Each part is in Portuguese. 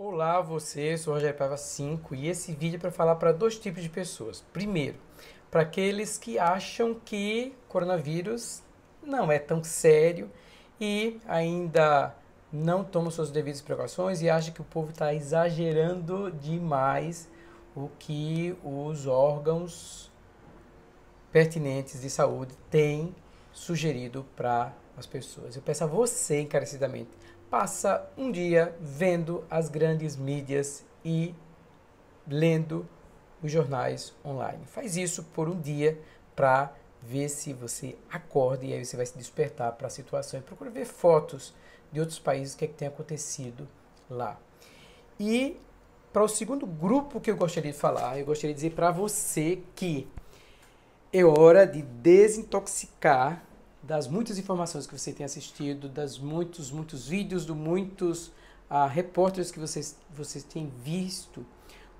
Olá, você, sou o Rogério Paiva 5 e esse vídeo é para falar para dois tipos de pessoas. Primeiro, para aqueles que acham que coronavírus não é tão sério e ainda não tomam suas devidas precauções e acham que o povo está exagerando demais o que os órgãos pertinentes de saúde têm sugerido para as pessoas. Eu peço a você encarecidamente, passa um dia vendo as grandes mídias e lendo os jornais online. Faz isso por um dia para ver se você acorda e aí você vai se despertar para a situação e procura ver fotos de outros países, o que, é que tem acontecido lá. E para o segundo grupo que eu gostaria de falar, eu gostaria de dizer para você que é hora de desintoxicar das muitas informações que você tem assistido, das muitos, muitos vídeos, dos muitos ah, repórteres que vocês, vocês têm visto.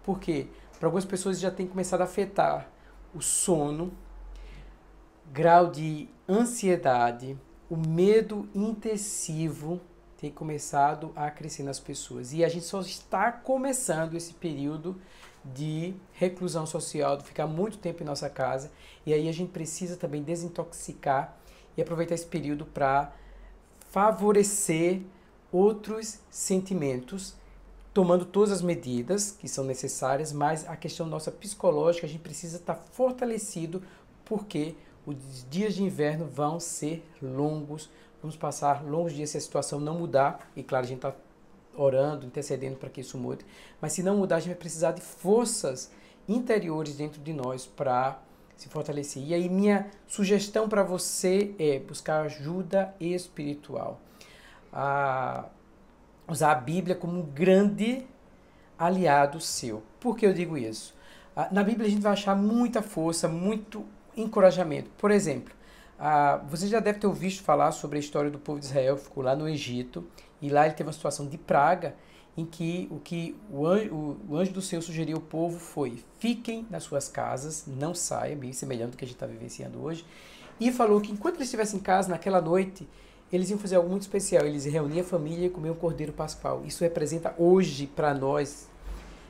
Porque para algumas pessoas já tem começado a afetar o sono, grau de ansiedade, o medo intensivo tem começado a crescer nas pessoas. E a gente só está começando esse período de reclusão social, de ficar muito tempo em nossa casa. E aí a gente precisa também desintoxicar e aproveitar esse período para favorecer outros sentimentos, tomando todas as medidas que são necessárias, mas a questão nossa psicológica, a gente precisa estar tá fortalecido, porque os dias de inverno vão ser longos, vamos passar longos dias se a situação não mudar, e claro, a gente está orando, intercedendo para que isso mude, mas se não mudar, a gente vai precisar de forças interiores dentro de nós para se fortalecer. E aí minha sugestão para você é buscar ajuda espiritual. Ah, usar a Bíblia como um grande aliado seu. Por que eu digo isso? Ah, na Bíblia a gente vai achar muita força, muito encorajamento. Por exemplo, ah, você já deve ter ouvido falar sobre a história do povo de Israel que ficou lá no Egito e lá ele teve uma situação de praga em que o que o anjo, o anjo do Senhor sugeriu ao povo foi: fiquem nas suas casas, não saiam, bem semelhante ao que a gente está vivenciando hoje. E falou que enquanto eles estivessem em casa naquela noite, eles iam fazer algo muito especial. Eles reuniam a família e comiam um cordeiro pascal. Isso representa hoje para nós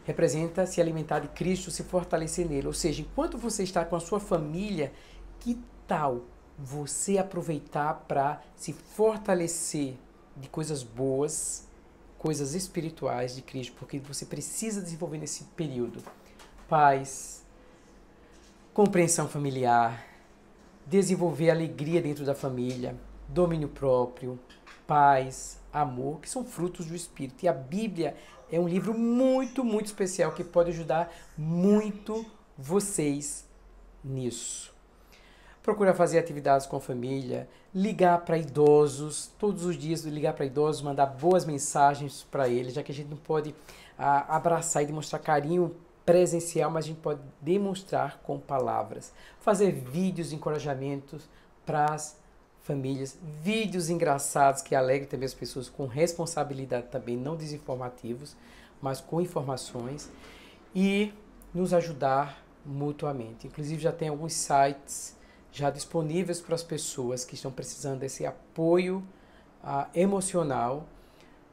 representa se alimentar de Cristo, se fortalecer nele. Ou seja, enquanto você está com a sua família, que tal você aproveitar para se fortalecer de coisas boas? coisas espirituais de Cristo, porque você precisa desenvolver nesse período paz, compreensão familiar, desenvolver alegria dentro da família, domínio próprio, paz, amor, que são frutos do Espírito. E a Bíblia é um livro muito, muito especial que pode ajudar muito vocês nisso procurar fazer atividades com a família, ligar para idosos, todos os dias ligar para idosos, mandar boas mensagens para eles, já que a gente não pode ah, abraçar e demonstrar carinho presencial, mas a gente pode demonstrar com palavras. Fazer vídeos de encorajamentos para as famílias, vídeos engraçados que alegrem também as pessoas com responsabilidade também, não desinformativos, mas com informações e nos ajudar mutuamente. Inclusive já tem alguns sites já disponíveis para as pessoas que estão precisando desse apoio ah, emocional,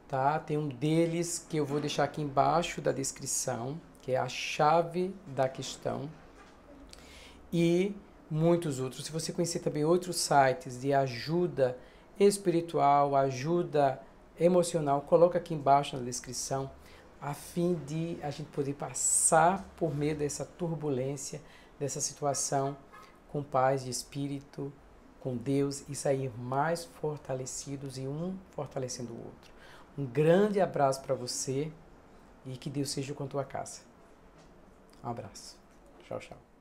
tá? Tem um deles que eu vou deixar aqui embaixo da descrição, que é a chave da questão. E muitos outros. Se você conhecer também outros sites de ajuda espiritual, ajuda emocional, coloca aqui embaixo na descrição, a fim de a gente poder passar por meio dessa turbulência, dessa situação com paz de espírito, com Deus e sair mais fortalecidos e um fortalecendo o outro. Um grande abraço para você e que Deus seja com a tua casa. Um abraço. Tchau, tchau.